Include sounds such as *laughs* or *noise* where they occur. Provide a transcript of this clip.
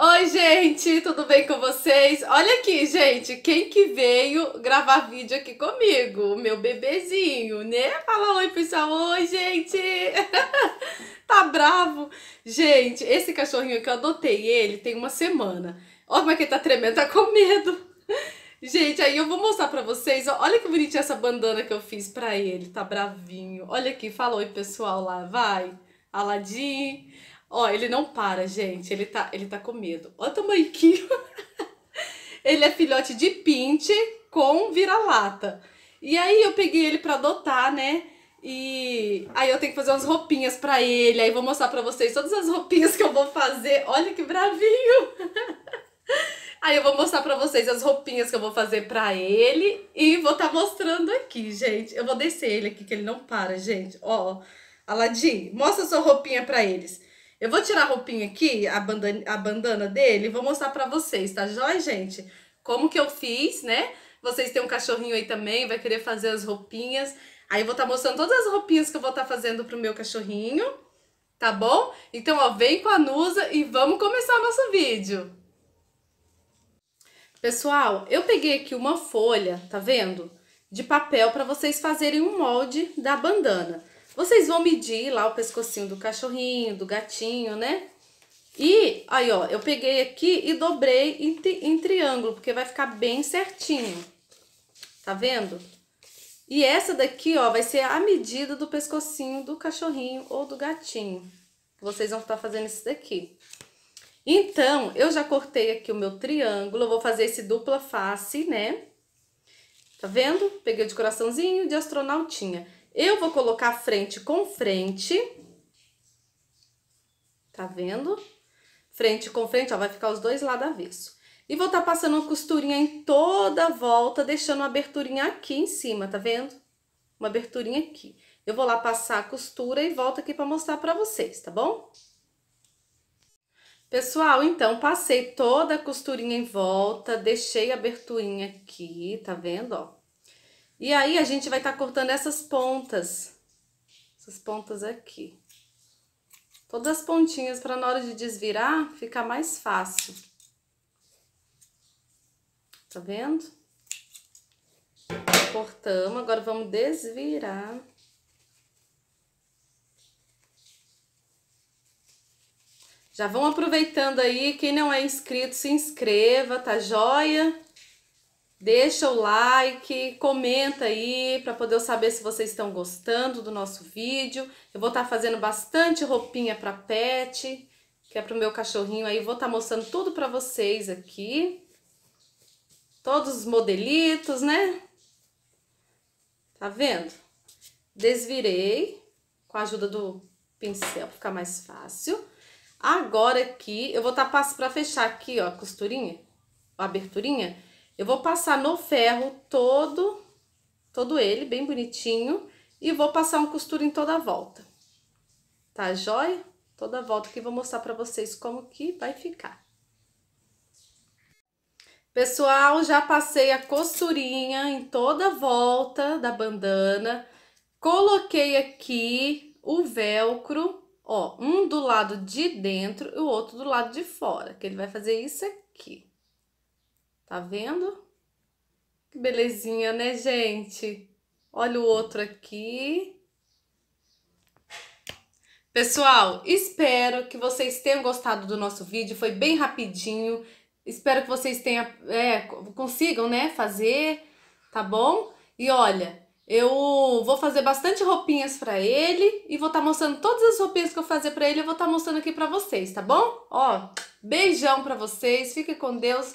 Oi, gente, tudo bem com vocês? Olha aqui, gente, quem que veio gravar vídeo aqui comigo? O meu bebezinho, né? Fala oi, pessoal. Oi, gente. *laughs* tá bravo. Gente, esse cachorrinho que eu adotei ele tem uma semana. Olha como é que ele tá tremendo, tá com medo. *laughs* Gente, aí eu vou mostrar pra vocês. Olha que bonitinha essa bandana que eu fiz pra ele. Tá bravinho. Olha aqui, fala oi, pessoal lá, vai. Aladim. Ó, ele não para, gente. Ele tá, ele tá com medo. Olha o tamanquinho. *laughs* ele é filhote de pinte com vira-lata. E aí eu peguei ele pra adotar, né? E aí eu tenho que fazer umas roupinhas pra ele. Aí vou mostrar pra vocês todas as roupinhas que eu vou fazer. Olha que bravinho! *laughs* aí eu vou mostrar pra vocês as roupinhas que eu vou fazer pra ele. E vou tá mostrando aqui, gente. Eu vou descer ele aqui, que ele não para, gente. Ó, Aladim, mostra sua roupinha pra eles. Eu vou tirar a roupinha aqui, a bandana, a bandana dele, vou mostrar pra vocês, tá jóia, gente? Como que eu fiz, né? Vocês têm um cachorrinho aí também, vai querer fazer as roupinhas. Aí eu vou estar tá mostrando todas as roupinhas que eu vou estar tá fazendo pro meu cachorrinho, tá bom? Então, ó, vem com a Nusa e vamos começar nosso vídeo. Pessoal, eu peguei aqui uma folha, tá vendo? De papel para vocês fazerem um molde da bandana. Vocês vão medir lá o pescocinho do cachorrinho, do gatinho, né? E aí, ó, eu peguei aqui e dobrei em, em triângulo, porque vai ficar bem certinho. Tá vendo? E essa daqui, ó, vai ser a medida do pescocinho do cachorrinho ou do gatinho. Vocês vão estar fazendo isso daqui. Então, eu já cortei aqui o meu triângulo, eu vou fazer esse dupla face, né? Tá vendo? Peguei o de coraçãozinho de astronautinha. Eu vou colocar frente com frente. Tá vendo? Frente com frente, ó, vai ficar os dois lados avesso. E vou estar tá passando uma costurinha em toda a volta, deixando uma aberturinha aqui em cima, tá vendo? Uma aberturinha aqui. Eu vou lá passar a costura e volto aqui para mostrar para vocês, tá bom? Pessoal, então, passei toda a costurinha em volta, deixei a aberturinha aqui, tá vendo, ó? E aí, a gente vai estar tá cortando essas pontas. Essas pontas aqui. Todas as pontinhas, para na hora de desvirar, ficar mais fácil. Tá vendo? Cortamos, agora vamos desvirar. Já vão aproveitando aí, quem não é inscrito, se inscreva, tá joia? Deixa o like, comenta aí para poder eu saber se vocês estão gostando do nosso vídeo. Eu vou estar tá fazendo bastante roupinha para pet, que é pro meu cachorrinho aí. Vou estar tá mostrando tudo para vocês aqui. Todos os modelitos, né? Tá vendo? Desvirei com a ajuda do pincel para ficar mais fácil. Agora aqui, eu vou estar tá para fechar aqui, ó, a costurinha, a aberturinha eu vou passar no ferro todo, todo ele, bem bonitinho, e vou passar um costura em toda a volta. Tá jóia? Toda a volta que vou mostrar pra vocês como que vai ficar. Pessoal, já passei a costurinha em toda a volta da bandana. Coloquei aqui o velcro, ó, um do lado de dentro e o outro do lado de fora, que ele vai fazer isso aqui. Tá vendo? Que belezinha, né, gente? Olha o outro aqui. Pessoal, espero que vocês tenham gostado do nosso vídeo. Foi bem rapidinho. Espero que vocês tenham, é, consigam, né, fazer, tá bom? E olha, eu vou fazer bastante roupinhas para ele e vou estar tá mostrando todas as roupinhas que eu fazer para ele, eu vou estar tá mostrando aqui para vocês, tá bom? Ó, beijão para vocês, fiquem com Deus.